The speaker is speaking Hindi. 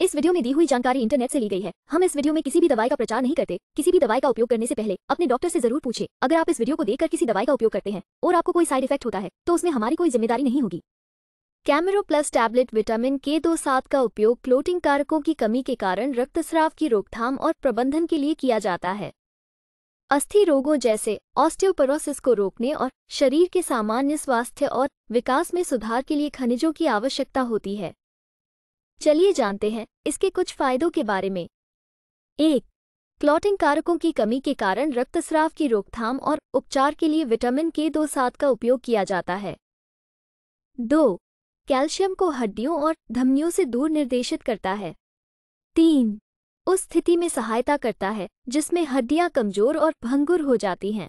इस वीडियो में दी हुई जानकारी इंटरनेट से ली गई है हम इस वीडियो में किसी भी दवाई का प्रचार नहीं करते किसी भी दवाई का उपयोग करने से पहले अपने डॉक्टर से जरूर पूछे अगर आप इस वीडियो को देखकर किसी दवाई का उपयोग करते हैं और आपको कोई साइड इफेक्ट होता है तो उसमें हमारी कोई जिम्मेदारी नहीं होगी कैमरो प्लस टैबलेट विटामिन के दो सात का उपयोग क्लोटिंग कारकों की कमी के कारण रक्तस्राव की रोकथाम और प्रबंधन के लिए किया जाता है अस्थि रोगों जैसे ऑस्टियोपरोसिस को रोकने और शरीर के सामान्य स्वास्थ्य और विकास में सुधार के लिए खनिजों की आवश्यकता होती है चलिए जानते हैं इसके कुछ फायदों के बारे में एक क्लॉटिंग कारकों की कमी के कारण रक्तस्राव की रोकथाम और उपचार के लिए विटामिन के दो सात का उपयोग किया जाता है दो कैल्शियम को हड्डियों और धमनियों से दूर निर्देशित करता है तीन उस स्थिति में सहायता करता है जिसमें हड्डियां कमजोर और भंगुर हो जाती हैं